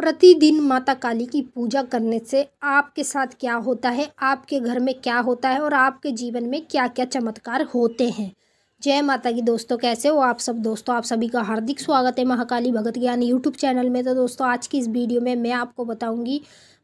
प्रतिदिन माता काली की पूजा करने से आपके साथ क्या होता है आपके घर में क्या होता है और आपके जीवन में क्या क्या चमत्कार होते हैं जय माता की दोस्तों कैसे हो आप सब दोस्तों आप सभी का हार्दिक स्वागत है महाकाली भगत ज्ञान यूट्यूब चैनल में तो दोस्तों आज की इस वीडियो में मैं आपको बताऊंगी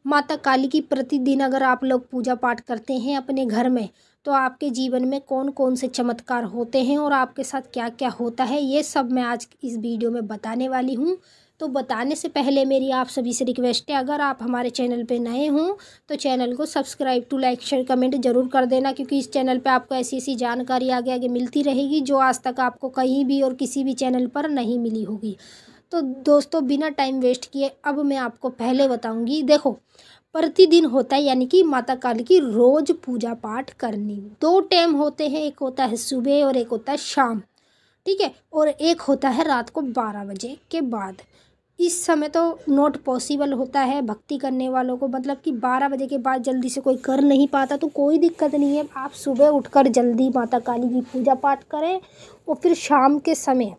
माता काली की प्रतिदिन अगर आप लोग पूजा पाठ करते हैं अपने घर में तो आपके जीवन में कौन कौन से चमत्कार होते हैं और आपके साथ क्या क्या होता है ये सब मैं आज इस वीडियो में बताने वाली हूँ तो बताने से पहले मेरी आप सभी से रिक्वेस्ट है अगर आप हमारे चैनल पे नए हों तो चैनल को subscribe to like share comment ज़रूर कर देना क्योंकि इस चैनल पे आपको ऐसी ऐसी जानकारी आगे आगे मिलती रहेगी जो आज तक आपको कहीं भी और किसी भी चैनल पर नहीं मिली होगी तो दोस्तों बिना टाइम वेस्ट किए अब मैं आपको पहले बताऊँगी देखो प्रतिदिन होता है यानी कि माता काली की रोज़ पूजा पाठ करनी दो टाइम होते हैं एक होता है सुबह और एक होता है शाम ठीक है और एक होता है रात को बारह बजे के बाद इस समय तो नॉट पॉसिबल होता है भक्ति करने वालों को मतलब कि 12 बजे के बाद जल्दी से कोई कर नहीं पाता तो कोई दिक्कत नहीं है आप सुबह उठकर जल्दी माता काली की पूजा पाठ करें और फिर शाम के समय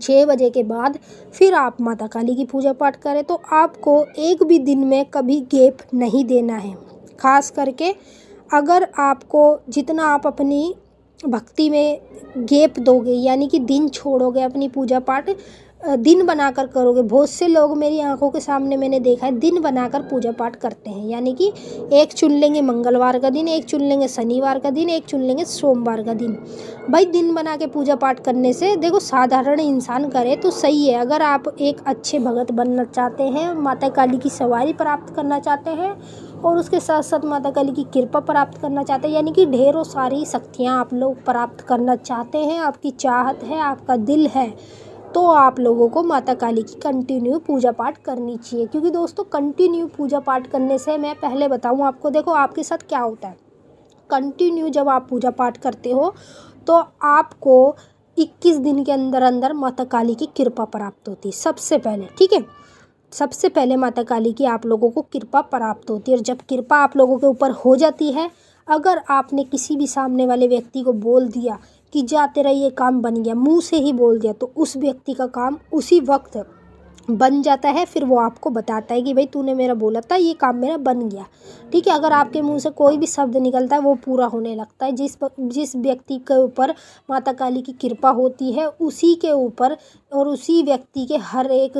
छः बजे के बाद फिर आप माता काली की पूजा पाठ करें तो आपको एक भी दिन में कभी गेप नहीं देना है खास करके अगर आपको जितना आप अपनी भक्ति में गेप दोगे यानी कि दिन छोड़ोगे अपनी पूजा पाठ दिन बनाकर करोगे बहुत से लोग मेरी आंखों के सामने मैंने देखा है दिन बनाकर पूजा पाठ करते हैं यानी कि एक चुन लेंगे मंगलवार का दिन एक चुन लेंगे शनिवार का दिन एक चुन लेंगे सोमवार का दिन भाई दिन बना के पूजा पाठ करने से देखो साधारण इंसान करे तो सही है अगर आप एक अच्छे भगत बनना चाहते हैं माता काली की सवारी प्राप्त करना चाहते हैं और उसके साथ साथ माता काली की कृपा प्राप्त करना चाहते हैं यानी कि ढेरों सारी शक्तियाँ आप लोग प्राप्त करना चाहते हैं आपकी चाहत है आपका दिल है तो आप लोगों को माता काली की कंटिन्यू पूजा पाठ करनी चाहिए क्योंकि दोस्तों कंटिन्यू पूजा पाठ करने से मैं पहले बताऊँ आपको देखो आपके साथ क्या होता है कंटिन्यू जब आप पूजा पाठ करते हो तो आपको 21 दिन के अंदर अंदर माता काली की कृपा प्राप्त होती है सबसे पहले ठीक है सबसे पहले माता काली की आप लोगों को कृपा प्राप्त होती है और जब कृपा आप लोगों के ऊपर हो जाती है अगर आपने किसी भी सामने वाले व्यक्ति को बोल दिया कि जा तेरा ये काम बन गया मुंह से ही बोल दिया तो उस व्यक्ति का काम उसी वक्त बन जाता है फिर वो आपको बताता है कि भाई तूने मेरा बोला था ये काम मेरा बन गया ठीक है अगर आपके मुंह से कोई भी शब्द निकलता है वो पूरा होने लगता है जिस जिस व्यक्ति के ऊपर माता काली की कृपा होती है उसी के ऊपर और उसी व्यक्ति के हर एक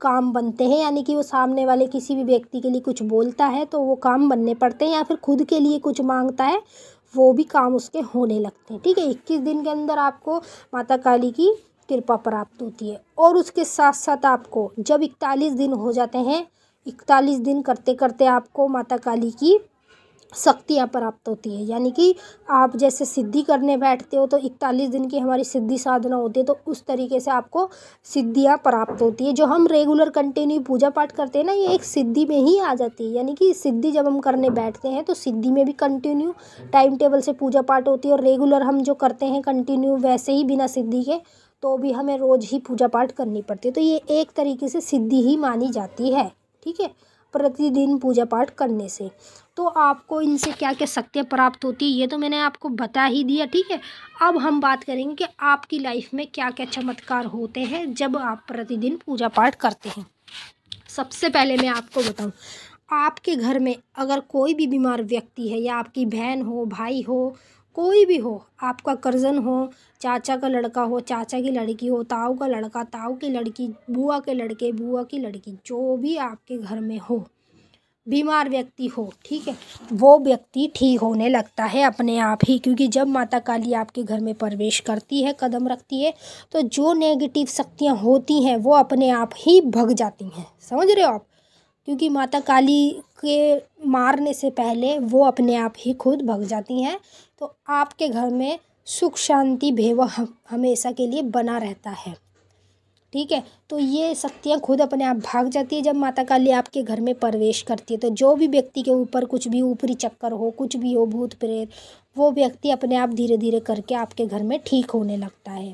काम बनते हैं यानी कि वो सामने वाले किसी भी व्यक्ति के लिए कुछ बोलता है तो वो काम बनने पड़ते हैं या फिर खुद के लिए कुछ मांगता है वो भी काम उसके होने लगते हैं ठीक है इक्कीस दिन के अंदर आपको माता काली की कृपा प्राप्त होती है और उसके साथ साथ आपको जब इकतालीस दिन हो जाते हैं इकतालीस दिन करते करते आपको माता काली की शक्तियाँ प्राप्त होती है यानी कि आप जैसे सिद्धि करने बैठते हो तो इकतालीस दिन की हमारी सिद्धि साधना होती है तो उस तरीके से आपको सिद्धियाँ प्राप्त होती है जो हम रेगुलर कंटिन्यू पूजा पाठ करते हैं ना ये एक सिद्धि में ही आ जाती है यानी कि सिद्धि जब हम करने बैठते हैं तो सिद्धि में भी कंटिन्यू टाइम टेबल से पूजा पाठ होती है और रेगुलर हम जो करते हैं कंटिन्यू वैसे ही बिना सिद्धि के तो भी हमें रोज़ ही पूजा पाठ करनी पड़ती है तो ये एक तरीके से सिद्धि ही मानी जाती है ठीक है प्रतिदिन पूजा पाठ करने से तो आपको इनसे क्या क्या शक्तियाँ प्राप्त होती है ये तो मैंने आपको बता ही दिया ठीक है अब हम बात करेंगे कि आपकी लाइफ में क्या क्या चमत्कार होते हैं जब आप प्रतिदिन पूजा पाठ करते हैं सबसे पहले मैं आपको बताऊँ आपके घर में अगर कोई भी बीमार व्यक्ति है या आपकी बहन हो भाई हो कोई भी हो आपका कर्जन हो चाचा का लड़का हो चाचा की लड़की हो ताऊ का लड़का ताऊ की लड़की बुआ के लड़के बुआ की लड़की जो भी आपके घर में हो बीमार व्यक्ति हो ठीक है वो व्यक्ति ठीक होने लगता है अपने आप ही क्योंकि जब माता काली आपके घर में प्रवेश करती है कदम रखती है तो जो नेगेटिव शक्तियाँ होती हैं वो अपने आप ही भग जाती हैं समझ रहे हो आप क्योंकि माता काली के मारने से पहले वो अपने आप ही खुद भग जाती हैं तो आपके घर में सुख शांति भेव हमेशा के लिए बना रहता है ठीक है तो ये शक्तियाँ खुद अपने आप भाग जाती है जब माता काली आपके घर में प्रवेश करती है तो जो भी व्यक्ति के ऊपर कुछ भी ऊपरी चक्कर हो कुछ भी हो भूत प्रेत वो व्यक्ति अपने आप धीरे धीरे करके आपके घर में ठीक होने लगता है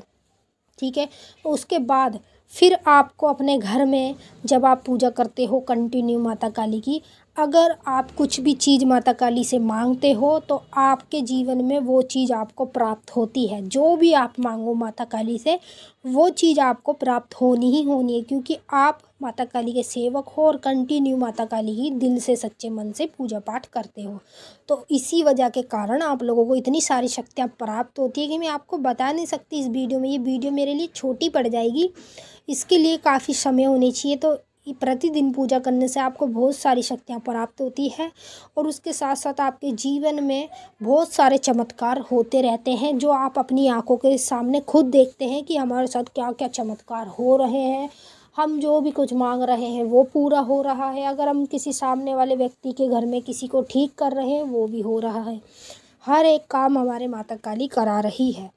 ठीक है उसके बाद फिर आपको अपने घर में जब आप पूजा करते हो कंटिन्यू माता काली की अगर आप कुछ भी चीज़ माता काली से मांगते हो तो आपके जीवन में वो चीज़ आपको प्राप्त होती है जो भी आप मांगो माता काली से वो चीज़ आपको प्राप्त होनी ही होनी है क्योंकि आप माता काली के सेवक हो और कंटिन्यू माता काली ही दिल से सच्चे मन से पूजा पाठ करते हो तो इसी वजह के कारण आप लोगों को इतनी सारी शक्तियाँ प्राप्त होती है कि मैं आपको बता नहीं सकती इस वीडियो में ये वीडियो मेरे लिए छोटी पड़ जाएगी इसके लिए काफ़ी समय होनी चाहिए तो कि प्रतिदिन पूजा करने से आपको बहुत सारी शक्तियाँ प्राप्त होती है और उसके साथ साथ आपके जीवन में बहुत सारे चमत्कार होते रहते हैं जो आप अपनी आंखों के सामने खुद देखते हैं कि हमारे साथ क्या क्या चमत्कार हो रहे हैं हम जो भी कुछ मांग रहे हैं वो पूरा हो रहा है अगर हम किसी सामने वाले व्यक्ति के घर में किसी को ठीक कर रहे हैं वो भी हो रहा है हर एक काम हमारे माता काली करा रही है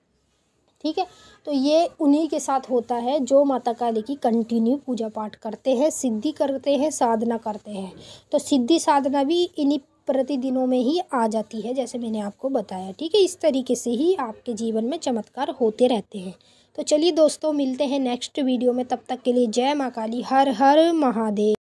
ठीक है तो ये उन्हीं के साथ होता है जो माता काली की कंटिन्यू पूजा पाठ करते हैं सिद्धि करते हैं साधना करते हैं तो सिद्धि साधना भी इन्हीं प्रतिदिनों में ही आ जाती है जैसे मैंने आपको बताया ठीक है इस तरीके से ही आपके जीवन में चमत्कार होते रहते हैं तो चलिए दोस्तों मिलते हैं नेक्स्ट वीडियो में तब तक के लिए जय माँ काली हर हर महादेव